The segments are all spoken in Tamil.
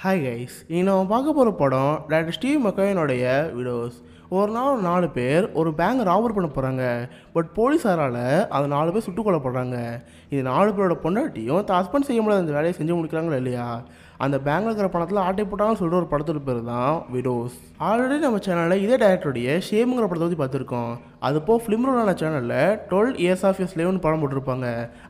ஹாய் கைஸ் இன்னும் பார்க்க போகிற படம் டாக்டர் ஸ்டீவ் மக்கோயினுடைய வீடியோஸ் ஒரு நாள் நாலு பேர் ஒரு பேங்க் ராபர் பண்ண போகிறாங்க பட் போலீஸாரால் அதை நாலு பேர் சுட்டுக் கொல்லப்படுறாங்க இது நாலு பேரோட பொண்டாட்டியும் ஹஸ்பண்ட் செய்ய முடியாத அந்த வேலையை செஞ்சு முடிக்கிறாங்களா இல்லையா அந்த பேங்கில் இருக்கிற பணத்தில் ஆட்டை போட்டாங்கன்னு சொல்கிற ஒரு படத்தோட பேர் தான் விடோஸ் ஆல்ரெடி நம்ம சேனலில் இதே டேரக்டருடைய ஷேமுங்கிற படத்தை பற்றி பார்த்துருக்கோம் ஃபிலிம் ரோலான சேனலில் டுவெல் இயர்ஸ் ஆஃப் இயர்ஸ் லேவ்னு படம் போட்டிருப்பாங்க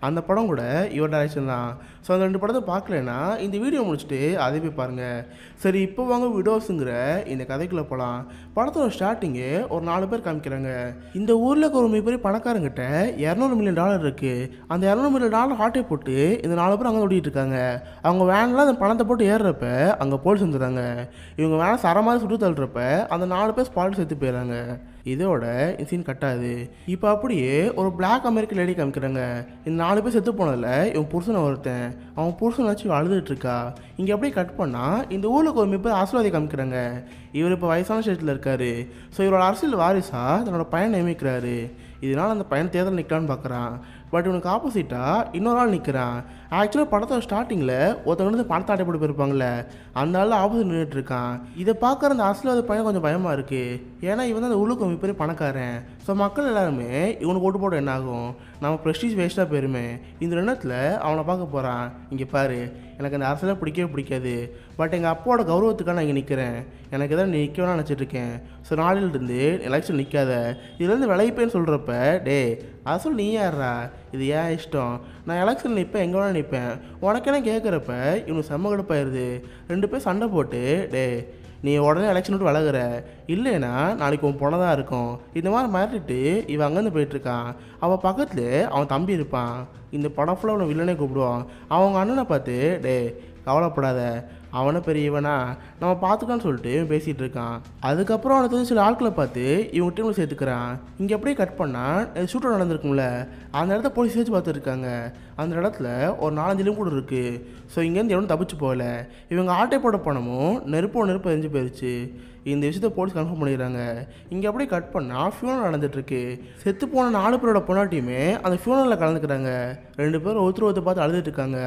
அந்த படம் கூட இவர் டேரக்ஷன் தான் ஸோ அந்த ரெண்டு படத்தை பார்க்கலனா இந்த வீடியோ முடிச்சுட்டு அதை போய் பாருங்கள் சரி இப்போ வாங்க விடோஸுங்கிற இந்த கதைக்குள்ளே போகலாம் படத்தோட ஸ்டார்டிங்கு ஒரு நாலு பேர் காமிக்கிறாங்க இந்த ஊரில் ஒரு மிகப்பெரிய பணக்காரங்கிட்ட இரநூறு மில்லியன் டாலர் இருக்குது அந்த இரநூறு மில்லியன் டாலர் ஹாட்டை போட்டு இந்த நாலு பேர் அங்கே ஓடிட்டு இருக்காங்க அவங்க வேனெல்லாம் அந்த பணத்தை போட்டு ஏறுறப்ப அங்கே போலீஸ் வந்துடுறாங்க இவங்க வேலை சர மாதிரி சுட்டு தள்ளுறப்ப அந்த நாலு பேர் ஸ்பாட்டில் செத்து போயிடுறாங்க இதோட இந்த சீன் கட்டாது இப்போ அப்படியே ஒரு பிளாக் அமெரிக்க லேடி காமிக்கிறாங்க இந்த நாலு பேர் செத்து போனதில் இவன் புருஷனை ஒருத்தன் அவன் புருஷனை வச்சு அழுதுட்டு இருக்கா இங்கே அப்படியே கட் பண்ணால் இந்த ஊருக்கு ஒரு மிப்பது அரசியல்வாதி காமிக்கிறாங்க இவர் இப்போ வயசான ஸ்டேட்டில் இருக்கார் ஸோ இவரோட அரசியல் வாரிசாக தன்னோட பயன் நியமிக்கிறாரு இதனால் அந்த பயன் தேர்தல் நிற்கலான்னு பார்க்குறான் பட் இவனுக்கு ஆப்போசிட்டாக இன்னொரு ஆள் நிற்கிறான் ஆக்சுவலாக படத்தோட ஸ்டார்டிங்கில் ஒருத்தவங்க வந்து பணத்தை அட்டைப்பட்டு போயிருப்பாங்களே அந்த ஆள் ஆப்போசிட் நின்றுட்டு இருக்கான் இதை பார்க்குற அந்த அசலாத பையன் கொஞ்சம் பயமாக இருக்குது ஏன்னா இவன் அந்த உள்ளுக்கு மிகப்பெரிய பணக்காரன் ஸோ மக்கள் எல்லாருமே இவனுக்கு ஓட்டு போட என்ன ஆகும் நம்ம ப்ரெஸ்டீஸ் வேஸ்ட்டாக போயிருமே இந்த எண்ணத்தில் அவனை பார்க்க போகிறான் இங்கே பாரு எனக்கு அந்த அரசியலாக பிடிக்கவே பிடிக்காது பட் எங்கள் அப்பாவோட கௌரவத்துக்காக நான் இங்கே நிற்கிறேன் எனக்கு எதாவது நீ நிற்கணும்னு நினச்சிட்ருக்கேன் ஸோ நாளிலிருந்து எலெக்ஷன் நிற்காத இதுலேருந்து விளைப்பேன்னு சொல்கிறப்ப டே அதை சொல்லி நீ யாரா இது ஏன் இஷ்டம் நான் எலெக்ஷன் நிற்பேன் எங்கே வேணால் நிற்பேன் உனக்கெல்லாம் கேட்குறப்ப இவனுக்கு செம்ம கடுப்பாயிருது ரெண்டு பேர் சண்டை போட்டு டே நீ உடனே எலெக்ஷன் விட்டு வளர்கிற இல்லைன்னா நாளைக்கு உன் பொண்ணை தான் இருக்கும் இந்த மாதிரி மாறிட்டு இவன் அங்கேருந்து போயிட்டுருக்கான் அவன் பக்கத்தில் அவன் தம்பி இருப்பான் இந்த படம் ஃபுல்லாக அவனை வில்லனே கூப்பிடுவான் அவங்க அண்ணனை பார்த்து டே கவலைப்படாத அவனும் பெரியவனா நம்ம பார்த்துக்கான்னு சொல்லிட்டு பேசிகிட்டு இருக்கான் அதுக்கப்புறம் அவனை தெரிஞ்ச சில ஆட்களை பார்த்து இவங்க டீமில் சேர்த்துக்கிறான் இங்கே அப்படியே கட் பண்ணால் ஷூட்டர் நடந்திருக்கும்ல அந்த இடத்த போலீஸ் சேர்த்து பார்த்துருக்காங்க அந்த இடத்துல ஒரு நாலஞ்சிலும் கூட இருக்குது ஸோ இங்கேருந்து எவனும் தப்பிச்சு போகல இவங்க ஆட்டை போட பணமும் நெருப்போ நெருப்பு எரிஞ்சு போயிடுச்சு இந்த விஷயத்தை போலீஸ் கன்ஃபார்ம் பண்ணிடுறாங்க இங்கே அப்படியே கட் பண்ணால் ஃபியூனல் நடந்துட்டுருக்கு செத்து போன நாலு பேரோட பொண்ணாட்டியுமே அந்த ஃபியூனலில் கலந்துக்கிறாங்க ரெண்டு பேரும் ஒருத்தர் ஒருத்தர் பார்த்து அழுதுட்டுருக்காங்க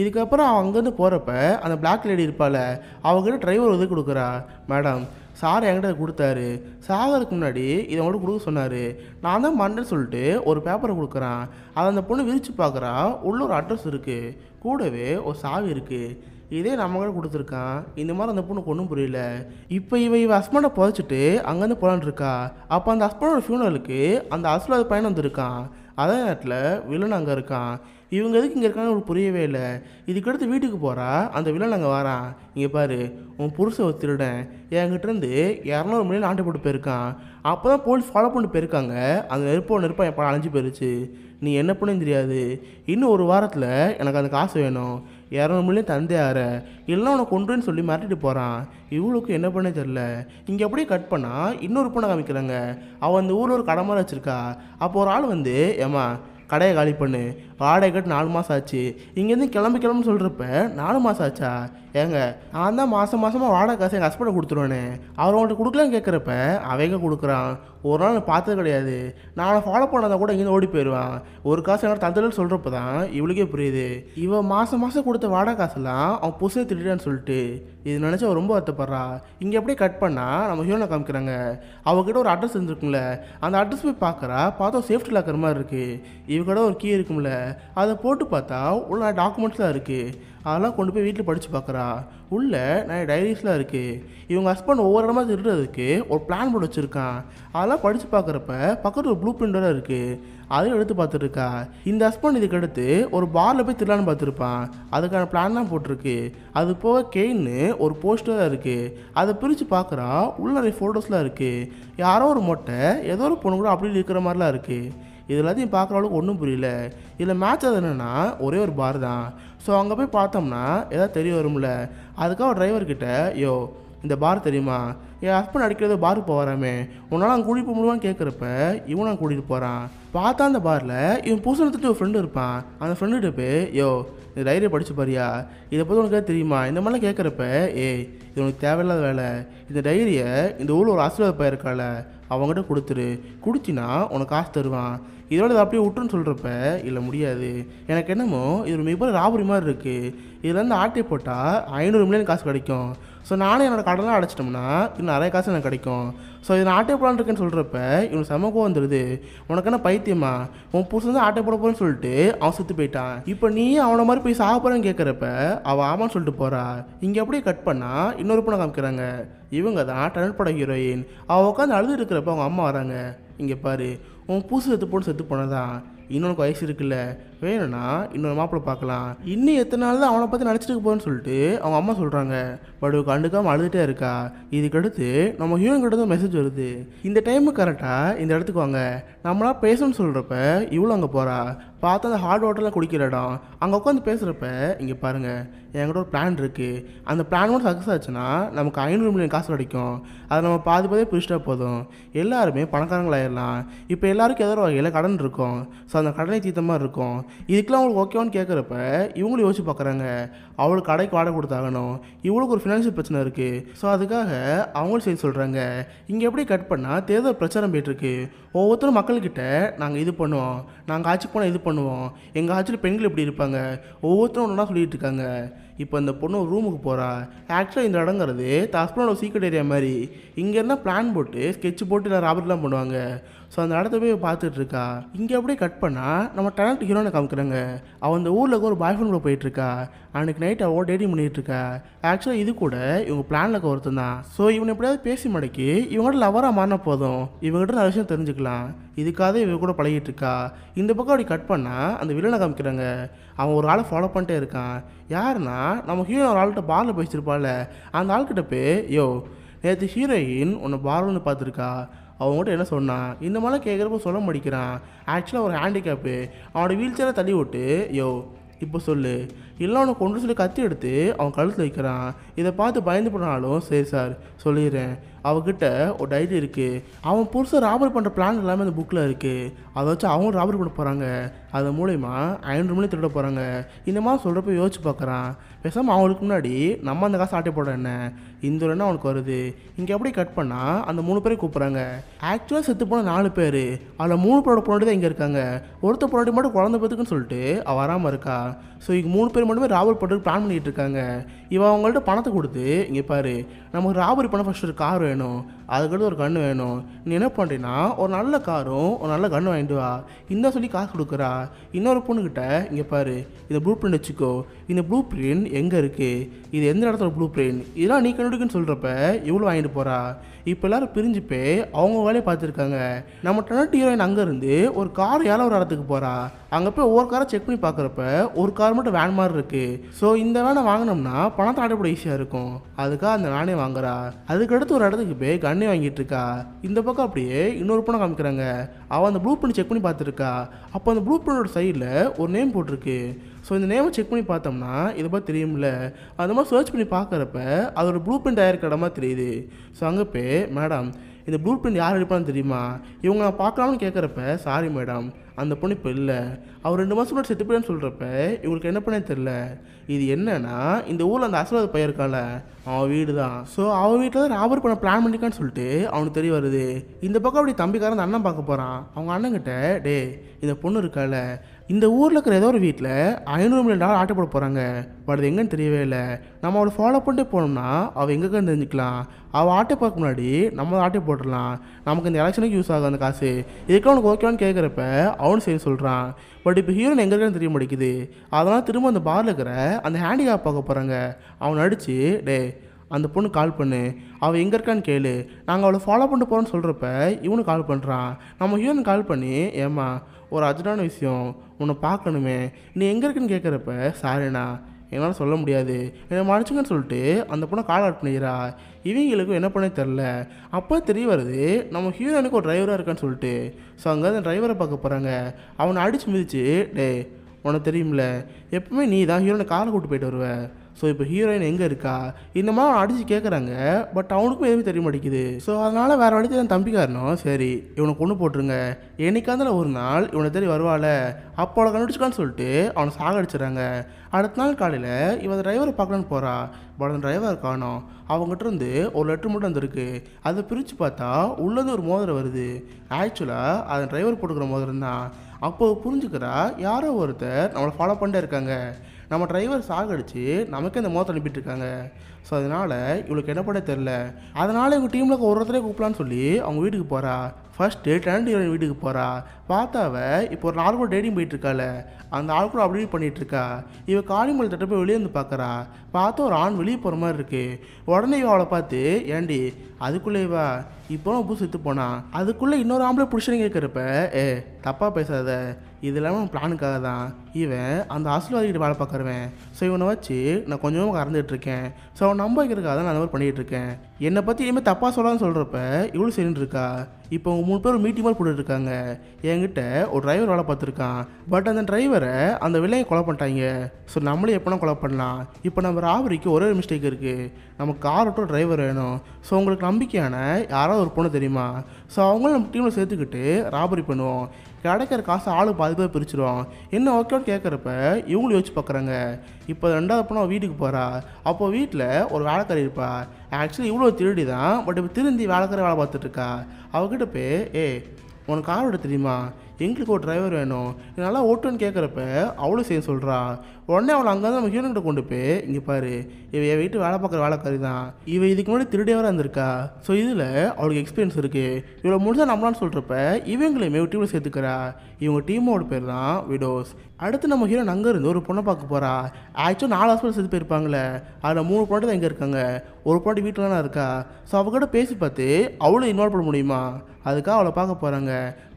இதுக்கப்புறம் அவங்கேருந்து போகிறப்ப அந்த பிளாக் லேடி இருப்பாள் அவங்ககிட்ட டிரைவர் உதவி கொடுக்குறா மேடம் சார் என்கிட்ட கொடுத்தாரு சாகிறதுக்கு முன்னாடி இதை மட்டும் கொடுக்க சொன்னார் நான் தான் மண்டேன்னு சொல்லிட்டு ஒரு பேப்பரை கொடுக்குறேன் அதை அந்த பொண்ணு விரித்து பார்க்குறா உள்ளூர் அட்ரஸ் இருக்குது கூடவே ஒரு சாவி இருக்குது இதே நம்ம கூட கொடுத்துருக்கான் இந்த மாதிரி அந்த பொண்ணுக்கு ஒன்றும் புரியல இப்போ இவன் இவன் ஹஸ்பண்டை புதைச்சிட்டு அங்கேருந்து போலான்னு இருக்கா அப்போ அந்த ஹஸ்பண்டோட ஃபியூனலுக்கு அந்த ஹஸ்பண்ட் பையன் வந்திருக்கான் அதே நேரத்தில் வில்லன் அங்கே இருக்கான் இவங்க எதுக்கு இங்கே இருக்காங்க உங்களுக்கு புரியவே இல்லை இதுக்கடுத்து வீட்டுக்கு போகிறா அந்த வில்லன் நாங்கள் வரான் இங்கே பாரு உன் புருஷன் ஒரு திருடன் என்கிட்டருந்து இரநூறு மணியில் ஆண்டு போட்டு போயிருக்கான் அப்போ தான் போலீஸ் ஃபாலோ பண்ணி போயிருக்காங்க அந்த நெருப்போ நெருப்பாக என் படம் அழிஞ்சு போயிருச்சு நீ என்ன பண்ணு தெரியாது இன்னும் ஒரு வாரத்தில் எனக்கு அந்த காசு வேணும் இரநூறு தந்தே ஆற இல்லைனா உனக்கு கொண்டுன்னு சொல்லி மிரட்டிட்டு போகிறான் இவளுக்கு என்ன பண்ணே தெரில இங்கே அப்படியே கட் பண்ணால் இன்னொரு பொண்ணை காமிக்கிறாங்க அவள் அந்த ஊரில் ஒரு கடமாரி வச்சுருக்கா அப்போ ஒரு ஆள் வந்து ஏமா கடையை காலி பண்ணு வாடகை கட்டு நாலு மாதம் ஆச்சு இங்கேருந்து கிளம்பி கிளம்பு சொல்கிறப்ப நாலு மாதம் ஆச்சா ஏங்க நான் தான் மாதம் மாதமாக வாடகை காசு எங்கள் ஹஸ்பண்டை கொடுத்துருவேனே அவர் அவங்கள்ட்ட கொடுக்கலன்னு கேட்குறப்ப அவங்க கொடுக்குறான் ஒரு நாள் பார்த்தது கிடையாது நான் ஃபாலோ பண்ணாதான் கூட இங்கேருந்து ஓடி போயிடுவான் ஒரு காசு என்னால் தந்தல் சொல்கிறப்ப தான் இவளுக்கே புரியுது இவன் மாதம் மாதம் கொடுத்த வாடகை காசெல்லாம் அவன் புதுசாக திட்டான்னு சொல்லிட்டு இது நினச்சா ரொம்ப வருத்தப்படுறா இங்கே அப்படியே கட் பண்ணால் நம்ம ஹீரோனை காமிக்கிறாங்க அவகிட்ட ஒரு அட்ரஸ் இருந்துருக்கும்ல அந்த அட்ரஸ் போய் பார்க்குறா பார்த்தா சேஃப்டி லாக்கர் மாதிரி இருக்குது இவகிட்ட ஒரு கீ இருக்கும்ல அதை போட்டு பார்த்தா உள்ள டாக்குமெண்ட்ஸ்லாம் இருக்குது அதெல்லாம் கொண்டு போய் வீட்டில் படித்து பார்க்குறா உள்ளே நிறைய டைரிஸ்லாம் இருக்குது இவங்க ஹஸ்பண்ட் ஒவ்வொரு இடமா திருடுறதுக்கு ஒரு பிளான் போட்டு வச்சுருக்கான் அதெல்லாம் படித்து பார்க்குறப்ப பக்கத்தில் ஒரு ப்ளூ பிரிண்ட் வேறு இருக்குது அதையும் எடுத்து பார்த்துருக்கா இந்த ஹஸ்பண்ட் இதுக்கு எடுத்து ஒரு பாரில் போய் திருடான்னு பார்த்துருப்பான் அதுக்கான பிளான் தான் போட்டிருக்கு அது போக கெயின்னு ஒரு போஸ்டராக இருக்குது அதை பிரித்து பார்க்குறா உள்ள நிறைய ஃபோட்டோஸ்லாம் இருக்குது யாரோ ஒரு மொட்டை ஏதோ ஒரு பொண்ணு கூட அப்படி இருக்கிற மாதிரிலாம் இருக்குது இது எல்லாத்தையும் பார்க்குற அளவுக்கு ஒன்றும் புரியல இதில் மேட்ச் அது என்னென்னா ஒரே ஒரு பார் தான் ஸோ அங்கே போய் பார்த்தோம்னா ஏதாவது தெரிய வரும்ல அதுக்காக டிரைவர்கிட்ட யோ இந்த பார் தெரியுமா என் ஹஸ்பண்ட் அடிக்கிறது பார் போகிறாமே உன்னால் அங்கே கூட்டிகிட்டு போக முடியுமான்னு கேட்குறப்ப இவன் நான் கூட்டிகிட்டு போகிறான் பார்த்தா அந்த பாரில் இவன் புதுசு எடுத்துட்டு ஒரு ஃப்ரெண்டு இருப்பான் அந்த ஃப்ரெண்டுகிட்ட போய் யோ இந்த டைரியை படித்து பாரியா இதை பற்றி உனக்கு தெரியுமா இந்த மாதிரிலாம் கேட்குறப்ப ஏய் இது உனக்கு தேவையில்லாத வேலை இந்த டைரியை இந்த ஊரில் ஒரு ஆசீர்வாத பயிருக்கால அவங்ககிட்ட கொடுத்துரு கொடுத்தினா உனக்கு காசு தருவான் இதோட இதை அப்படியே விட்டுன்னு சொல்கிறப்ப இல்லை முடியாது எனக்கு என்னமோ இது ஒரு மிகப்பெரிய ராபரி மாதிரி இருக்குது இதில் இருந்து ஆட்டை போட்டால் ஐநூறு மில்லியன் காசு கிடைக்கும் ஸோ நானே என்னோடய கடனை அடைச்சிட்டோம்னா இன்னும் நிறைய காசு எனக்கு கிடைக்கும் ஸோ இதை ஆட்டை ஆட்டோ போடான்னு இருக்கேன்னு சொல்கிறப்ப இவனுக்கு சமக்கோ வந்துடுது உனக்கு என்ன பைத்தியமா உன் புதுசு வந்து ஆட்டை போட போகிறேன்னு சொல்லிட்டு அவன் சுற்றி போயிட்டான் இப்போ நீ அவனை மாதிரி போய் சாக கேட்குறப்ப அவள் ஆமான்னு சொல்லிட்டு போகிறா இங்கே அப்படியே கட் பண்ணால் இன்னொரு பொண்ணை காமிக்கிறாங்க இவங்க தான் டனல் பட ஹீரோயின் அவள் உட்காந்து அழுது இருக்கிறப்ப அவங்க அம்மா வராங்க இங்கே பாரு உன் பூசு செத்து போட்டு செத்து போனதான் இன்னொன்று வயசு இருக்குல்ல வேணும்னா இன்னொரு மாப்பிள்ளை பார்க்கலாம் இன்னும் எத்தனை நாள் தான் அவனை பற்றி நினச்சிட்டு போகணும்னு சொல்லிட்டு அவங்க அம்மா சொல்கிறாங்க பட் கண்டுக்காமல் அழுதுகிட்டே இருக்கா இதுக்கடுத்து நம்ம ஹியூமன் கிட்ட தான் மெசேஜ் வருது இந்த டைமு கரெக்டாக இந்த இடத்துக்கு வாங்க நம்மளாம் பேசணும்னு சொல்கிறப்ப இவ்வளோ அங்கே போகிறா பார்த்தா அந்த ஹார்ட் வாட்டரில் குடிக்கிற இடம் அங்கே உட்காந்து பேசுகிறப்ப இங்கே பாருங்கள் என்கிட்ட ஒரு பிளான் இருக்குது அந்த பிளான் மட்டும் சக்ஸஸ் ஆச்சுன்னா நமக்கு ஐநூறு மில்லியன் காசு கிடைக்கும் அதை நம்ம பாதி பாதி பிரிச்சிட்டா போதும் எல்லாருமே பணக்காரங்களாயிடலாம் இப்போ எல்லாருக்கும் ஏதோ ஒரு வகையில் கடன் இருக்கும் ஸோ அந்த கடனை தீர்த்த மாதிரி இருக்கும் இதுக்கெலாம் அவங்களுக்கு ஓகேவான்னு கேட்குறப்ப இவங்களும் யோசிச்சு பார்க்குறாங்க அவளுக்கு கடைக்கு வாடகை கொடுத்தாகணும் இவளுக்கு ஒரு ஃபினான்ஷியல் பிரச்சனை இருக்குது ஸோ அதுக்காக அவங்களும் சரி சொல்கிறாங்க இங்கே எப்படி கட் பண்ணால் தேர்தல் பிரச்சாரம் போயிட்டுருக்கு ஒவ்வொருத்தரும் மக்கள்கிட்ட நாங்கள் இது பண்ணுவோம் நாங்கள் ஆட்சிக்கு போனால் இது பண்ணுவோம் எங்கள் ஆட்சியில் பெண்கள் எப்படி இருப்பாங்க ஒவ்வொருத்தரும் ஒன்றா சொல்லிகிட்டு இருக்காங்க இப்போ இந்த பொண்ணு ரூமுக்கு போகிறா ஆக்சுவலாக இந்த இடங்கிறது தஸ்பனோட சீக்ரெட் ஏரியா மாதிரி இங்கேருந்தால் பிளான் போட்டு ஸ்கெட்ச் போட்டு இல்லை ராபர்ட்லாம் பண்ணுவாங்க ஸோ அந்த இடத்த போய் பார்த்துட்ருக்கா இங்கே அப்படியே கட் பண்ணால் நம்ம டேலண்ட் ஹீரோனை காமிக்கிறாங்க அவன் அந்த ஊரில் ஒரு பாய் ஃப்ரெண்ட் கூட போயிட்டுருக்கா அன்னைக்கு நைட் அவள் டேட்டிங் இருக்கா ஆக்சுவலாக இது கூட இவங்க பிளானில் ஒருத்தன் தான் ஸோ இவனை எப்படியாவது பேசி மடக்கி இவங்கள்ட்ட லவராக மாறினா போதும் இவங்ககிட்ட நிறைய விஷயம் தெரிஞ்சுக்கலாம் இதுக்காக இவங்க கூட பழகிட்டு இருக்கா இந்த பக்கம் அப்படி கட் பண்ணால் அந்த வில்லனை காமிக்கிறாங்க அவன் ஒரு ஆளை ஃபாலோ பண்ணிட்டே இருக்கான் யாருன்னா நம்ம ஹீரோ ஒரு ஆள்கிட்ட பாரில் பேசியிருப்பாள் அந்த ஆள்கிட்ட போய் யோ நேற்று ஹீரோயின் உன்னை பார்லன்னு பார்த்துருக்கா அவங்ககிட்ட என்ன சொன்னான் இந்த மாதிரிலாம் கேட்குறப்ப சொல்ல முடிக்கிறான் ஆக்சுவலாக ஒரு ஹேண்டிகேப்பு அவனோட வீல் சேரை தள்ளி விட்டு யோ இப்போ சொல்லு இல்லை அவனை கொண்டு சொல்லி கத்தி எடுத்து அவன் கழுத்தில் வைக்கிறான் இதை பார்த்து பயந்து போனாலும் சரி சார் சொல்லிடுறேன் அவகிட்ட ஒரு டைரி இருக்குது அவன் புதுசாக ராபர் பண்ணுற பிளான் எல்லாமே அந்த புக்கில் இருக்குது அதை வச்சு அவங்களும் ராபர் பண்ண போகிறாங்க அது மூலயமா ஐநூறு மணி திருட போகிறாங்க இந்த மாதிரி சொல்கிறப்ப யோசிச்சு பார்க்குறான் பேசாமல் அவங்களுக்கு முன்னாடி நம்ம அந்த காசு ஆட்டை போட என்ன இந்த என்ன அவனுக்கு வருது இங்கே எப்படி கட் பண்ணால் அந்த மூணு பேரையும் கூப்பிட்றாங்க ஆக்சுவலாக செத்து போன நாலு பேர் அதில் மூணு பேரோட பொண்ணாடி தான் இங்கே இருக்காங்க ஒருத்த பொண்ணாடி மட்டும் குழந்தை பார்த்துக்குன்னு சொல்லிட்டு அவ வராமல் இருக்கா ஸோ இங்கே மூணு பேர் மட்டுமே ராவல் பண்ணுறதுக்கு பிளான் பண்ணிகிட்டு இருக்காங்க இவன் அவங்கள்ட்ட பணத்தை கொடுத்து இங்கே பாரு நமக்கு ராபரி பண்ண ஃபஸ்ட் ஒரு கார் வேணும் அதுக்கடுத்து ஒரு கன்று வேணும் நீ என்ன பண்ணுறீன்னா ஒரு நல்ல காரும் ஒரு நல்ல கன்று வாங்கிட்டு வா இன்னும் சொல்லி காசு கொடுக்குறா இன்னொரு பொண்ணுக்கிட்ட இங்கே பாரு இதை ப்ளூ பிரிண்ட் வச்சுக்கோ இந்த ப்ளூ பிரிண்ட் எங்கே இருக்குது இது எந்த இடத்துல ப்ளூ பிரிண்ட் இதெல்லாம் நீ கண்டுக்குன்னு சொல்கிறப்ப இவ்வளோ வாங்கிட்டு போகிறா இப்போ எல்லோரும் பிரிஞ்சு போய் அவங்க வேலையை பார்த்துருக்காங்க நம்ம டெனட் ஹீரோயின் அங்கேருந்து ஒரு கார் ஏழை ஒரு இடத்துக்கு போகிறா அங்கே போய் ஒவ்வொரு காரை செக் பண்ணி பார்க்குறப்ப ஒரு கார் மட்டும் வேன் மாதிரி இருக்குது ஸோ இந்த வேனை வாங்கினோம்னா பணத்தை ஆடப்பட ஈஸியாக இருக்கும் அதுக்காக அந்த வேனே வாங்குறா அதுக்கடுத்து ஒரு இடத்துக்கு போய் கண்ணே வாங்கிட்டு இருக்கா இந்த பக்கம் அப்படியே இன்னொரு பணம் காமிக்கிறாங்க அவள் அந்த ப்ளூ பிரிண்ட் செக் பண்ணி பார்த்துருக்கா அப்போ அந்த ப்ளூ பிரிண்டோட சைடில் ஒரு நேம் போட்டிருக்கு ஸோ இந்த நேமை செக் பண்ணி பார்த்தோம்னா இதை பற்றி தெரியும்ல அந்த மாதிரி சர்ச் பண்ணி பார்க்குறப்ப அதோட ப்ளூ பிரிண்ட் ஆயிருக்கிற மாதிரி தெரியுது ஸோ அங்கே போய் மேடம் இந்த ப்ளூ பிரிண்ட் யார் எடுப்பான்னு தெரியுமா இவங்க நான் பார்க்கலாம்னு கேட்குறப்ப சாரி மேடம் அந்த பொண்ணு இப்போ இல்லை அவர் ரெண்டு மாதம் கூட செத்து போயிடான்னு சொல்கிறப்ப இவங்களுக்கு என்ன பண்ணே தெரில இது என்னன்னா இந்த ஊரில் அந்த அசலாத பையன் இருக்கான்ல அவன் வீடு தான் ஸோ அவன் வீட்டில் தான் ராபர் பண்ண பிளான் பண்ணிக்கான்னு சொல்லிட்டு அவனுக்கு தெரிய வருது இந்த பக்கம் அப்படி தம்பிக்காரன் அந்த அண்ணன் பார்க்க போகிறான் அவங்க கிட்டே டே இந்த பொண்ணு இருக்கால இந்த ஊரில் இருக்கிற ஏதோ ஒரு வீட்டில் ஐநூறு மில்லியன் டாலர் ஆட்டை போட போகிறாங்க பட் அது எங்கன்னு தெரியவே இல்லை நம்ம அவளை ஃபாலோ பண்ணிட்டு போனோம்னா அவள் எங்கே தெரிஞ்சுக்கலாம் அவள் ஆட்டை பார்க்க முன்னாடி நம்ம ஆட்டை போட்டுடலாம் நமக்கு இந்த எலெக்ஷனுக்கு யூஸ் ஆகும் அந்த காசு இதுக்கு அவனுக்கு ஓகேவான்னு கேட்குறப்ப அவனு சரி சொல்கிறான் பட் இப்போ ஹீரோன் எங்கே இருக்கான்னு தெரிய மாட்டேங்குது அதனால் திரும்ப அந்த பாரில் இருக்கிற அந்த ஹேண்டிகேப் பார்க்க போகிறாங்க அவன் அடித்து டே அந்த பொண்ணு கால் பண்ணு அவள் எங்கே இருக்கான்னு கேளு நாங்கள் அவளை ஃபாலோ பண்ணிட்டு போகிறோன்னு சொல்கிறப்ப இவனு கால் பண்ணுறான் நம்ம ஹீரோன் கால் பண்ணி ஏமா ஒரு அர்ஜென்டான விஷயம் உன்னை பார்க்கணுமே நீ எங்கே இருக்குன்னு கேட்குறப்ப சாரிண்ணா என்னால் சொல்ல முடியாது என்னை மன்னிச்சுங்கன்னு சொல்லிட்டு அந்த பொண்ணை கால் அவுட் பண்ணிக்கிறா இவங்களுக்கும் என்ன பண்ண தெரில அப்போ தெரிய வருது நம்ம ஹீரோனுக்கு ஒரு டிரைவராக இருக்கான்னு சொல்லிட்டு ஸோ அங்கே அந்த டிரைவரை பார்க்க போகிறாங்க அவனை அடித்து மிதிச்சு டே உனக்கு தெரியும்ல எப்பவுமே நீ தான் ஹீரோனை காலை கூப்பிட்டு போயிட்டு வருவேன் ஸோ இப்போ ஹீரோயின் எங்கே இருக்கா இந்த மாதிரி அடிச்சு கேட்குறாங்க பட் அவனுக்கும் எதுவுமே தெரிய மாட்டேங்குது ஸோ அதனால் வேறு வழி தான் தம்பிக்காரனும் சரி இவனை கொண்டு போட்டுருங்க என்னைக்காந்தில் ஒரு நாள் இவனை தேடி வருவாள் அப்போ அவளை கண்டுபிடிச்சிக்கான்னு சொல்லிட்டு அவனை சாகடிச்சிடறாங்க அடுத்த நாள் காலையில் இவன் டிரைவரை பார்க்கலான்னு போகிறா பட் அந்த டிரைவர் காணும் அவங்ககிட்ட இருந்து ஒரு லெட்ரு மட்டும் வந்திருக்கு அதை பிரித்து பார்த்தா உள்ளது ஒரு மோதிரம் வருது ஆக்சுவலாக அதன் டிரைவர் போட்டுக்கிற மோதிரம் தான் அப்போது புரிஞ்சுக்கிறா யாரோ ஒருத்தர் நம்மளை ஃபாலோ பண்ணிட்டே இருக்காங்க நம்ம டிரைவர் சாகடிச்சு நமக்கு இந்த மோதல் அனுப்பிட்டுருக்காங்க ஸோ அதனால் இவளுக்கு என்ன பண்ண தெரில அதனால் இவங்க டீமில் ஒருத்தரே கூப்பிடலான்னு சொல்லி அவங்க வீட்டுக்கு போகிறா ஃபஸ்ட்டு டேட் இவன் வீட்டுக்கு போகிறா பார்த்தாவ இப்போ ஒரு நாள் கூட டேட்டிங் போயிட்டுருக்கால அந்த ஆள் கூட அப்படியே பண்ணிகிட்ருக்கா இவ காளிமலை தட்ட போய் வெளியே வந்து பார்க்குறா பார்த்தா ஒரு ஆண் வெளியே போகிற மாதிரி இருக்குது உடனே இவன் அவளை பார்த்து ஏண்டி இவா இப்போ பூ செத்து போனான் அதுக்குள்ளே இன்னொரு ஆம்பளை பிடிச்சனு கேட்குறப்ப ஏ தப்பாக பேசாத இது இல்லாமல் பிளானுக்காக தான் இவன் அந்த ஆசீர்வாதிக்கிட்ட வேலை பார்க்குறவன் ஸோ இவனை வச்சு நான் கொஞ்சமாக கறந்துகிட்ருக்கேன் ஸோ அவன் நம்ப வைக்கிறதுக்காக தான் நான் அந்த மாதிரி பண்ணிகிட்ருக்கேன் என்னை பற்றி இனிமேல் தப்பாக சொல்லான்னு சொல்கிறப்ப இவ்வளோ சரின்னு இருக்கா இப்போ அவங்க மூணு பேரும் மீட்டிங் மாதிரி போட்டுருக்காங்க என்கிட்ட ஒரு டிரைவர் வேலை பார்த்துருக்கான் பட் அந்த டிரைவரை அந்த விலையை கொலை பண்ணிட்டாங்க ஸோ நம்மளே எப்போனா கொலை பண்ணலாம் இப்போ நம்ம ராபரிக்கு ஒரே ஒரு மிஸ்டேக் இருக்குது நம்ம கார் ஓட்டும் டிரைவர் வேணும் ஸோ உங்களுக்கு நம்பிக்கையான யாராவது ஒரு பொண்ணு தெரியுமா ஸோ அவங்களும் நம்ம டீமில் சேர்த்துக்கிட்டு ராபரி பண்ணுவோம் கிடைக்கிற காசு ஆளு பாதி பேர் பிரிச்சுருவாங்க என்ன ஓகே கேட்குறப்ப இவங்களும் யோசிச்சு பார்க்குறாங்க இப்போ ரெண்டாவது பொண்ணு வீட்டுக்கு போகிறா அப்போ வீட்டில் ஒரு வேலைக்காரி இருப்பா ஆக்சுவலி இவ்வளோ திருடி தான் பட் இப்போ திருந்தி வேலைக்காரி வேலை பார்த்துட்ருக்கா அவகிட்ட போய் ஏ உனக்கு கார் விட தெரியுமா எங்களுக்கு ஒரு டிரைவர் வேணும் நல்லா ஓட்டுன்னு கேட்குறப்ப அவ்வளோ செய்ய சொல்கிறா உடனே அவளை அங்கே தான் நம்ம ஹீரோன்கிட்ட கொண்டு போய் இங்கே பாரு இவ என் வீட்டு வேலை பார்க்குற வேலைக்காரி தான் இவ இதுக்கு முன்னாடி திருடியவராக இருந்திருக்கா ஸோ இதில் அவளுக்கு எக்ஸ்பீரியன்ஸ் இருக்குது இவ்வளோ முடிஞ்சால் நம்மளான்னு சொல்கிறப்ப இவங்களையுமே மே டீமில் சேர்த்துக்கிறா இவங்க டீமோட பேர் தான் விடோஸ் அடுத்து நம்ம ஹீரோன் இருந்து ஒரு பொண்ணை பார்க்க போகிறா ஆக்சுவலாக நாலு ஹாஸ்பிட்டல் சேர்த்து போயிருப்பாங்களே அதில் மூணு பொண்ணு தான் எங்கே இருக்காங்க ஒரு பொண்ணு வீட்டில் தான் இருக்கா ஸோ அவகிட்ட பேசி பார்த்து அவளும் இன்வால்வ் பண்ண முடியுமா அதுக்காக அவளை பார்க்க போகிறாங்க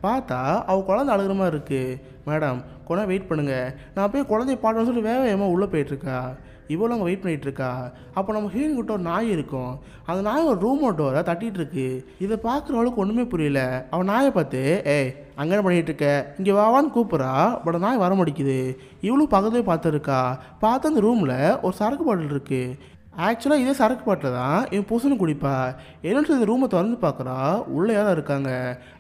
பார்த்தா அவள் குழந்தை அழுகிற மாதிரி இருக்குது மேடம் கொஞ்ச வெயிட் பண்ணுங்கள் நான் போய் குழந்தைய பாடுறேன்னு சொல்லி வேக வேகமாக உள்ளே போயிட்டுருக்கா இவ்வளோ அங்கே வெயிட் பண்ணிகிட்ருக்கா அப்போ நம்ம ஹீரோயின் கிட்ட ஒரு நாய் இருக்கும் அந்த நாய் ஒரு ரூமோ டோரை தட்டிகிட்டு இருக்கு இதை அளவுக்கு ஒன்றுமே புரியல அவன் நாயை பார்த்து ஏய் அங்கே என்ன பண்ணிகிட்ருக்க இங்கே வாவான்னு கூப்பிட்றா பட் நாய் வர மாட்டேங்குது இவளும் பக்கத்துலேயே பார்த்துருக்கா பார்த்து அந்த ரூமில் ஒரு சரக்கு பாட்டில் இருக்குது ஆக்சுவலாக இதே சரக்கு பாட்டில் தான் என் புருஷனும் குடிப்பா என்னன்னு இந்த ரூமை திறந்து பார்க்குறா உள்ளே யாரும் இருக்காங்க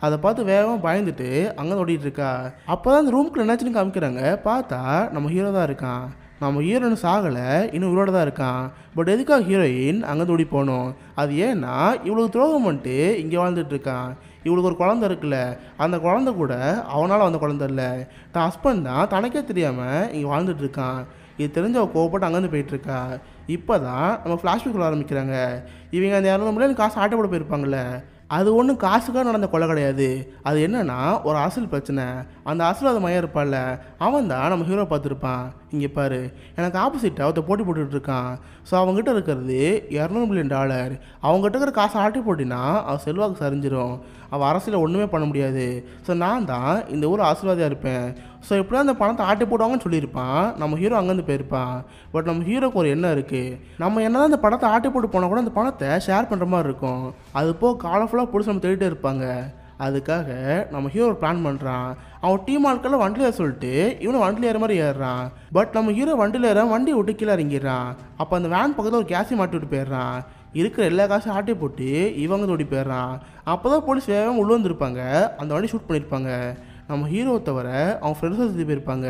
அதை பார்த்து வேகமாக பயந்துட்டு அங்கே இருக்கா அப்போ தான் அந்த ரூமுக்குள்ள என்னாச்சுன்னு காமிக்கிறாங்க பார்த்தா நம்ம ஹீரோ தான் இருக்கான் நம்ம ஹீரோன்னு சாகலை இன்னும் உயிரோட தான் இருக்கான் பட் எதுக்காக ஹீரோயின் அங்கேருந்து ஓடி போகணும் அது ஏன்னா இவளுக்கு துரோகம் வந்துட்டு இங்கே வாழ்ந்துட்டுருக்கான் இவளுக்கு ஒரு குழந்த இருக்குல்ல அந்த குழந்த கூட அவனால் அந்த குழந்த இல்லை தான் ஹஸ்பண்ட் தான் தனக்கே தெரியாமல் இங்கே வாழ்ந்துட்டுருக்கான் இது தெரிஞ்ச அவள் கோவப்பட்டு அங்கேருந்து போயிட்டுருக்கா இப்போ தான் நம்ம ஃப்ளாஷ்பேக் சொல்ல ஆரம்பிக்கிறாங்க இவங்க அந்த இரநூறு மில்லியன் காசு ஆட்டப்பட போயிருப்பாங்கள்ல அது ஒன்றும் காசுக்காக நடந்த கொலை கிடையாது அது என்னென்னா ஒரு அசல் பிரச்சனை அந்த அசல் அதை மையம் இருப்பாள்ல அவன் தான் நம்ம ஹீரோ பார்த்துருப்பான் இங்கே பாரு எனக்கு ஆப்போசிட்டாக ஒருத்த போட்டி போட்டுட்ருக்கான் ஸோ அவங்ககிட்ட இருக்கிறது இரநூறு மில்லியன் டாலர் அவங்ககிட்ட இருக்கிற காசை ஆட்டி போட்டினா அவன் செல்வாக்கு சரிஞ்சிடும் அவள் அரசியல் ஒன்றுமே பண்ண முடியாது ஸோ நான் தான் இந்த ஊர் ஆசீர்வாதியாக இருப்பேன் ஸோ எப்படியும் அந்த பணத்தை ஆட்டி போடுவாங்கன்னு சொல்லியிருப்பான் நம்ம ஹீரோ அங்கேருந்து போயிருப்பான் பட் நம்ம ஹீரோக்கு ஒரு எண்ணம் இருக்குது நம்ம என்ன தான் அந்த பணத்தை ஆட்டி போட்டு போனால் கூட அந்த பணத்தை ஷேர் பண்ணுற மாதிரி இருக்கும் அது போக காலஃபுல்லாக ஃபுல்லாக பிடிச்சி நம்ம தேடிட்டு இருப்பாங்க அதுக்காக நம்ம ஹீரோ பிளான் பண்ணுறான் அவன் டீம் ஆட்களில் வண்டியில் ஏற சொல்லிட்டு இவனும் வண்டியில் ஏற மாதிரி ஏறுறான் பட் நம்ம ஹீரோ வண்டியில் ஏற வண்டி விட்டு கீழே இறங்கிடுறான் அப்போ அந்த வேன் பக்கத்தில் ஒரு கேஸி மாட்டி விட்டு போயிடுறான் இருக்கிற எல்லா காசும் ஆட்டை போட்டு இவங்க தோடி போயிடுறான் அப்போ தான் போலீஸ் வேகம் உள்ளே வந்திருப்பாங்க அந்த வண்டி ஷூட் பண்ணியிருப்பாங்க நம்ம ஹீரோவை தவிர அவன் ஃப்ரெண்ட்ஸை சுற்றி போயிருப்பாங்க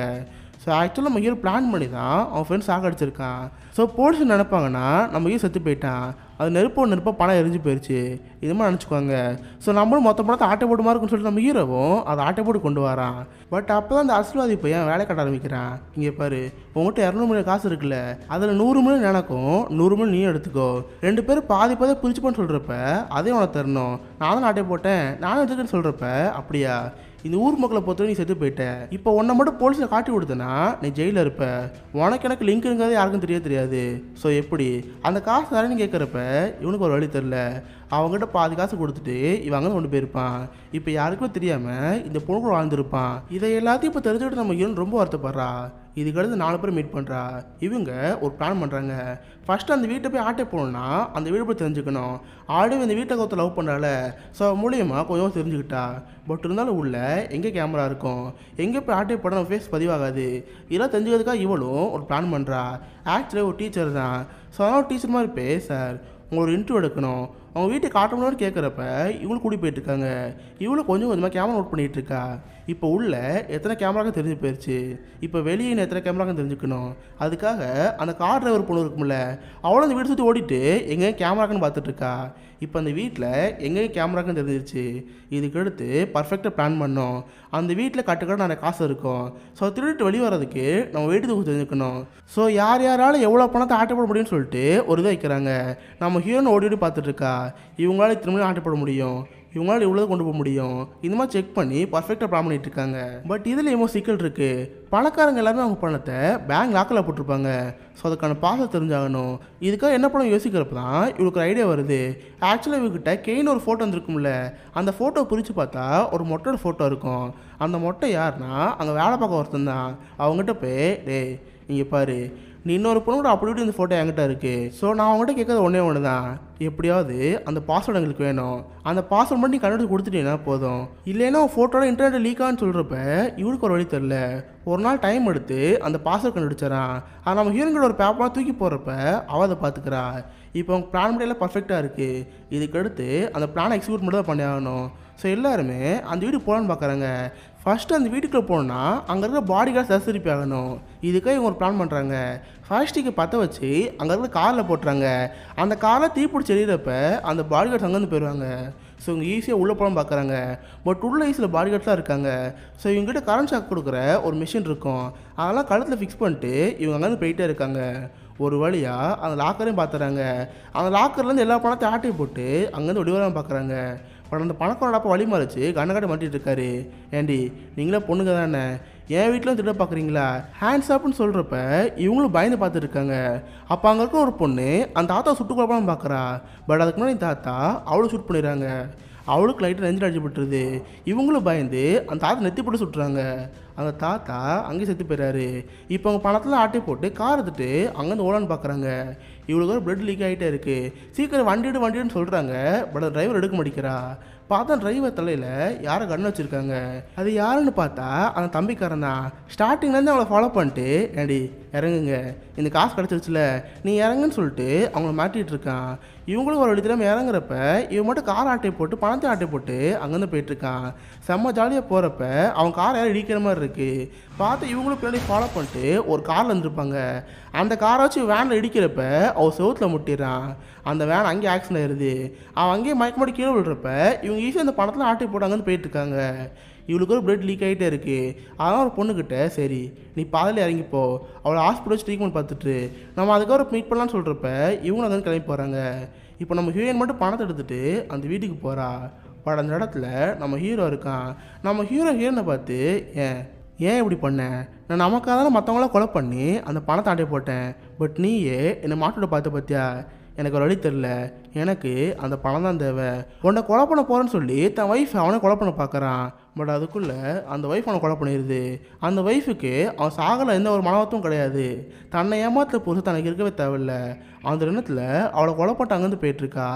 ஸோ ஆக்சுவலாக நம்ம பிளான் பண்ணி தான் அவன் ஃப்ரெண்ட்ஸ் அடிச்சிருக்கான் ஸோ போலீஸ் நினைப்பாங்கன்னா நம்ம ஏன் செத்து போயிட்டான் அது நெருப்போட நெருப்பாக பணம் எரிஞ்சு போயிடுச்சு இது மாதிரி நினச்சிக்குவாங்க ஸோ நம்மளும் மொத்த பணத்தை ஆட்டை போட்டு மாதிரி இருக்குன்னு சொல்லிட்டு நம்ம ஈரவும் அதை ஆட்டை போட்டு கொண்டு வரான் பட் அப்போ தான் அந்த அரசியல்வாதி போய் என் வேலை கட்ட ஆரம்பிக்கிறான் இங்கே பாரு உங்கள்கிட்ட இரநூறு மில்லியன் காசு இருக்குல்ல அதில் நூறு மில்லியன் எனக்கும் நூறு மணி நீ எடுத்துக்கோ ரெண்டு பேரும் பாதி பாதி பிரிச்சுப்போன்னு சொல்கிறப்ப அதே உனக்கு தரணும் நானும் ஆட்டை போட்டேன் நானும் எடுத்துக்கேன்னு சொல்கிறப்ப அப்படியா இந்த ஊர் மக்களை பொறுத்தவரை நீ செத்து போயிட்ட இப்போ உன்னை மட்டும் போலீஸில் காட்டி கொடுத்தனா நீ ஜெயிலில் இருப்ப உனக்கு எனக்கு லிங்க் இருக்கிறது யாருக்கும் தெரிய தெரியாது ஸோ எப்படி அந்த காசு தரேன்னு கேட்குறப்ப இவனுக்கு ஒரு வழி தெரில அவங்ககிட்ட பாதி காசு கொடுத்துட்டு இவங்க கொண்டு போயிருப்பான் இப்போ யாருக்குமே தெரியாமல் இந்த பொண்ணு கூட வாழ்ந்துருப்பான் இதை எல்லாத்தையும் இப்போ தெரிஞ்சுக்கிட்டு நம்ம இவன் ரொம்ப வருத்தப்படுறா இதுக்கடுத்து நாலு பேர் மீட் பண்ணுறா இவங்க ஒரு பிளான் பண்ணுறாங்க ஃபஸ்ட்டு அந்த வீட்டை போய் ஆட்டை போகணும்னா அந்த வீடு போய் தெரிஞ்சுக்கணும் ஆல்ரெடி இந்த வீட்டை கொத்த லவ் பண்ணுறால ஸோ மூலியமாக கொஞ்சம் தெரிஞ்சுக்கிட்டா பட் இருந்தாலும் உள்ள எங்கே கேமரா இருக்கும் எங்கே போய் ஆட்டை போட நம்ம ஃபேஸ் பதிவாகாது இதெல்லாம் தெரிஞ்சுக்கிறதுக்காக இவளும் ஒரு பிளான் பண்ணுறா ஆக்சுவலி ஒரு டீச்சர் தான் ஸோ அதனால் டீச்சர் மாதிரி பே சார் உங்களோட இன்டர்வியூ எடுக்கணும் அவங்க வீட்டை காட்டணும்னு கேட்குறப்ப இவங்களும் கூடி போயிட்டுருக்காங்க இவளும் கொஞ்சம் கொஞ்சமாக கேமரா நோட் பண்ணிகிட்டு இருக்கா இப்போ உள்ள எத்தனை கேமராக்கும் தெரிஞ்சு போயிடுச்சு இப்போ வெளியே எத்தனை கேமராக்கும் தெரிஞ்சுக்கணும் அதுக்காக அந்த கார் டிரைவர் பொண்ணு இருக்கும்ல அவளும் அந்த வீடு சுற்றி ஓடிட்டு எங்கேயும் கேமராக்குன்னு பார்த்துட்ருக்கா இப்போ அந்த வீட்டில் எங்கே கேமராக்குன்னு தெரிஞ்சிருச்சு இதுக்கடுத்து பர்ஃபெக்டாக பிளான் பண்ணோம் அந்த வீட்டில் கட்டுக்கட நிறைய காசு இருக்கும் ஸோ திருட்டு வெளியே வர்றதுக்கு நம்ம வீட்டு தொகுப்பு தெரிஞ்சுக்கணும் ஸோ யார் யாரால எவ்வளோ பணத்தை ஆட்டப்பட முடியும்னு சொல்லிட்டு ஒரு இதை வைக்கிறாங்க நம்ம ஹீரோன்னு ஓடி ஓடி பார்த்துட்ருக்கா இவங்களால திரும்ப ஆட்டப்பட முடியும் இவங்களால் இவ்வளோ கொண்டு போக முடியும் இந்த மாதிரி செக் பண்ணி பர்ஃபெக்டாக பிளான் இருக்காங்க பட் இதில் ஏமோ சிக்கல் இருக்குது பணக்காரங்க எல்லாருமே அவங்க பணத்தை பேங்க் லாக்கில் போட்டிருப்பாங்க ஸோ அதுக்கான பாச தெரிஞ்சாகணும் இதுக்காக என்ன பண்ண யோசிக்கிறப்ப தான் இவளுக்கு ஒரு ஐடியா வருது ஆக்சுவலாக இவகிட்ட கெயின் ஒரு ஃபோட்டோ வந்துருக்கும்ல அந்த ஃபோட்டோ பிரித்து பார்த்தா ஒரு மொட்டோட ஃபோட்டோ இருக்கும் அந்த மொட்டை யாருன்னா அங்கே வேலை பார்க்க ஒருத்தன் தான் அவங்ககிட்ட போய் டேய் இங்கே பாரு இன்னொரு பொண்ணு கூட அப்படி இந்த ஃபோட்டோ என்கிட்ட இருக்குது ஸோ நான் அவங்ககிட்ட கேட்கறது ஒன்றே ஒன்று தான் எப்படியாவது அந்த பாஸ்வேர்டு எங்களுக்கு வேணும் அந்த பாஸ்வேர்டு மட்டும் நீ கண்டுபிடிச்சு கொடுத்துட்டீங்கன்னா போதும் இல்லைன்னா ஃபோட்டோட இன்டர்நெட் லீக்கான்னு சொல்கிறப்ப இவருக்கு ஒரு வழி தெரில ஒரு நாள் டைம் எடுத்து அந்த பாஸ்வேர்டு கண்டுபிடிச்சாரான் ஆனால் நம்ம ஹீரோங்களோட ஒரு பேப்பராக தூக்கி போகிறப்ப அவள் அதை பார்த்துக்கிறா இப்போ அவங்க பிளான் முடியெல்லாம் பர்ஃபெக்டாக இருக்குது இதுக்கடுத்து அந்த பிளானை எக்ஸிக்யூட் மட்டும் தான் பண்ணி ஆகணும் ஸோ எல்லாருமே அந்த வீடு போகலான்னு பார்க்குறாங்க ஃபஸ்ட்டு அந்த வீட்டுக்குள்ளே போனால் அங்கே இருக்கிற பாடி கார்டு சசரிப்பி ஆகணும் இதுக்காக இவங்க ஒரு பிளான் பண்ணுறாங்க ஃபாஸ்டிக்கு பற்ற வச்சு அங்கே இருக்கிற காரில் போட்டுறாங்க அந்த காரில் தீப்பிடிச்சி எறிகிறப்ப அந்த பாடி கார்டு அங்கேருந்து போயிடுவாங்க ஸோ இவங்க ஈஸியாக உள்ளே போகலாம் பார்க்குறாங்க பட் உள்ள ஈஸியில் பாடி கார்ட்லாம் இருக்காங்க ஸோ இவங்ககிட்ட கரண்ட் ஷாக் கொடுக்குற ஒரு மிஷின் இருக்கும் அதெல்லாம் கழுத்தில் ஃபிக்ஸ் பண்ணிட்டு இவங்க அங்கேருந்து போயிட்டே இருக்காங்க ஒரு வழியாக அந்த லாக்கரையும் பார்த்துறாங்க அந்த லாக்கர்லேருந்து எல்லா பணத்தையும் ஆட்டி போட்டு அங்கேருந்து ஒடிவராமல் பார்க்குறாங்க பட் அந்த பணக்காரோட அப்பா வழி மறைச்சு கண்ணக்காட்டி மாட்டிட்டு இருக்காரு ஏண்டி நீங்களே பொண்ணுங்க தானே என் வீட்டிலும் திட்ட பார்க்குறீங்களா ஹேண்ட்ஸ் அப்னு சொல்கிறப்ப இவங்களும் பயந்து பார்த்துட்டு இருக்காங்க அப்போ அங்கே இருக்க ஒரு பொண்ணு அந்த தாத்தா சுட்டு குழப்பம்னு பார்க்குறா பட் அதுக்கு முன்னாடி தாத்தா அவ்வளோ ஷூட் பண்ணிடுறாங்க அவளுக்கு லைட்டாக அடிச்சு போட்டுருது இவங்களும் பயந்து அந்த தாத்தா நெத்தி போட்டு சுட்டுறாங்க அவங்க தாத்தா அங்கேயும் செத்து போயிறாரு இப்போ அவங்க பணத்தில் ஆட்டி போட்டு கார் எடுத்துட்டு அங்கேருந்து ஓடான்னு பார்க்குறாங்க இவ்வளோ தூரம் பிளட் லீக் ஆகிட்டே இருக்குது சீக்கிரம் வண்டிடு வண்டிடுன்னு சொல்கிறாங்க பட் டிரைவர் எடுக்க மாட்டேங்கிறா பார்த்தா டிரைவர் தலையில் யாரை கண்ணு வச்சுருக்காங்க அது யாருன்னு பார்த்தா அந்த தம்பிக்காரன் தான் ஸ்டார்டிங்லேருந்து அவளை ஃபாலோ பண்ணிட்டு ஏடி இறங்குங்க இந்த காசு கிடச்சிருச்சுல நீ இறங்குன்னு சொல்லிட்டு அவங்கள மாட்டிகிட்டு இருக்கான் இவங்களும் ஒரு வழி இறங்குறப்ப இவன் மட்டும் கார் ஆட்டை போட்டு பணத்தை ஆட்டை போட்டு அங்கேருந்து போயிட்டுருக்கான் செம்ம ஜாலியாக போகிறப்ப அவன் கார் யாரும் இடிக்கிற மாதிரி இருக்கு இருக்குது பார்த்து இவங்களும் பின்னாடி ஃபாலோ பண்ணிட்டு ஒரு காரில் இருந்திருப்பாங்க அந்த வச்சு வேனில் இடிக்கிறப்ப அவர் செவுத்தில் முட்டிடுறான் அந்த வேன் அங்கேயே ஆக்சிடென்ட் ஆயிடுது அவன் அங்கேயே மயக்க மாட்டி கீழே விழுறப்ப இவங்க ஈஸியாக அந்த பணத்தில் ஆட்டி போட்டாங்கன்னு போயிட்டுருக்காங்க இவளுக்கு ஒரு பிளட் லீக் ஆகிட்டே இருக்குது அதனால் ஒரு பொண்ணுக்கிட்ட சரி நீ பாதையில் இறங்கிப்போ அவளை ஹாஸ்பிட்டல் வச்சு ட்ரீட்மெண்ட் பார்த்துட்டு நம்ம அதுக்கப்புறம் மீட் பண்ணலான்னு சொல்கிறப்ப இவங்க அங்கே கிளம்பி போகிறாங்க இப்போ நம்ம ஹீரோயின் மட்டும் பணத்தை எடுத்துகிட்டு அந்த வீட்டுக்கு போகிறா பட அந்த இடத்துல நம்ம ஹீரோ இருக்கான் நம்ம ஹீரோ ஹீரோனை பார்த்து ஏன் ஏன் இப்படி பண்ணேன் நான் நமக்காக தானே மற்றவங்களாம் கொலை பண்ணி அந்த பணத்தை ஆண்டே போட்டேன் பட் நீயே என்னை மாட்டோட பார்த்து பார்த்தியா எனக்கு ஒரு வழி தெரில எனக்கு அந்த பணம் தான் தேவை உன்னை கொலை பண்ண போகிறேன்னு சொல்லி தன் ஒய்ஃப் அவனை கொலை பண்ண பார்க்குறான் பட் அதுக்குள்ளே அந்த ஒய்ஃப் அவனை கொலை பண்ணிடுது அந்த ஒய்ஃபுக்கு அவன் சாகலை எந்த ஒரு மனவத்தும் கிடையாது தன்னை ஏமாத்த புதுசு தனக்கு இருக்கவே தேவையில்ல அந்த எண்ணத்தில் அவளை கொலை போட்டு அங்கேருந்து போயிட்டுருக்கா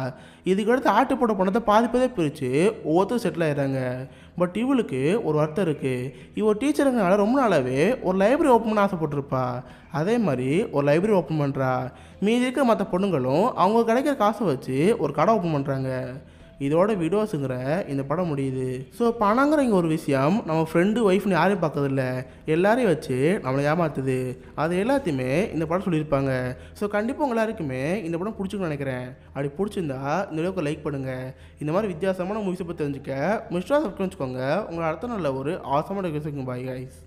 இதுக்கடுத்து ஆட்டு போட்ட பணத்தை பாதிப்பதே பிரித்து ஒவ்வொருத்தரும் செட்டில் ஆயிடுறாங்க பட் இவளுக்கு ஒரு வருத்தம் இருக்குது இவள் டீச்சருங்கனால ரொம்ப நாளாகவே ஒரு லைப்ரரி ஓப்பன் பண்ண ஆசைப்பட்டிருப்பா அதே மாதிரி ஒரு லைப்ரரி ஓப்பன் பண்ணுறா மீதி இருக்க மற்ற பொண்ணுங்களும் அவங்க கிடைக்கிற காசை வச்சு வச்சு ஒரு கடை ஓப்பன் பண்ணுறாங்க இதோட விடோஸுங்கிற இந்த படம் முடியுது ஸோ பணங்கிற இங்கே ஒரு விஷயம் நம்ம ஃப்ரெண்டு ஒய்ஃப்னு யாரையும் பார்க்கறதில்ல எல்லாரையும் வச்சு நம்மளை ஏமாத்துது அது எல்லாத்தையுமே இந்த படம் சொல்லியிருப்பாங்க ஸோ கண்டிப்பாக உங்கள் எல்லாருக்குமே இந்த படம் பிடிச்சிக்கணும்னு நினைக்கிறேன் அப்படி பிடிச்சிருந்தா இந்த அளவுக்கு லைக் பண்ணுங்கள் இந்த மாதிரி வித்தியாசமான மூவிஸை பற்றி தெரிஞ்சுக்க மிஸ்டா சப்ஸ்கிரைப் வச்சுக்கோங்க உங்களை அடுத்த நல்ல ஒரு ஆசமான பாய் கைஸ்